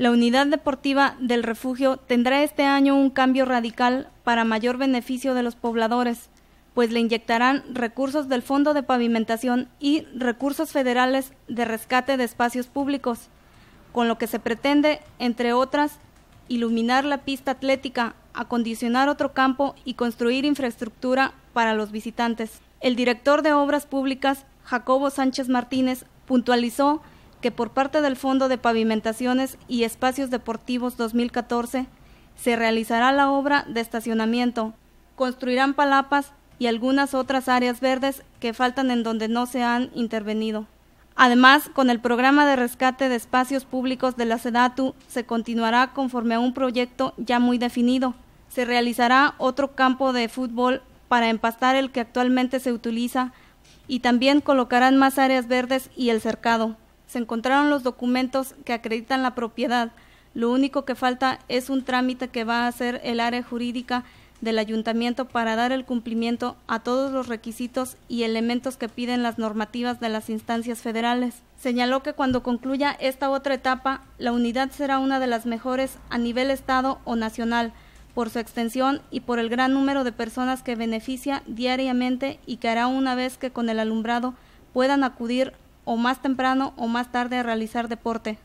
La unidad deportiva del refugio tendrá este año un cambio radical para mayor beneficio de los pobladores, pues le inyectarán recursos del Fondo de Pavimentación y recursos federales de rescate de espacios públicos, con lo que se pretende, entre otras, iluminar la pista atlética, acondicionar otro campo y construir infraestructura para los visitantes. El director de Obras Públicas, Jacobo Sánchez Martínez, puntualizó que por parte del Fondo de Pavimentaciones y Espacios Deportivos 2014 se realizará la obra de estacionamiento, construirán palapas y algunas otras áreas verdes que faltan en donde no se han intervenido. Además, con el programa de rescate de espacios públicos de la SEDATU se continuará conforme a un proyecto ya muy definido. Se realizará otro campo de fútbol para empastar el que actualmente se utiliza y también colocarán más áreas verdes y el cercado se encontraron los documentos que acreditan la propiedad. Lo único que falta es un trámite que va a hacer el área jurídica del ayuntamiento para dar el cumplimiento a todos los requisitos y elementos que piden las normativas de las instancias federales. Señaló que cuando concluya esta otra etapa, la unidad será una de las mejores a nivel Estado o nacional, por su extensión y por el gran número de personas que beneficia diariamente y que hará una vez que con el alumbrado puedan acudir o más temprano o más tarde a realizar deporte.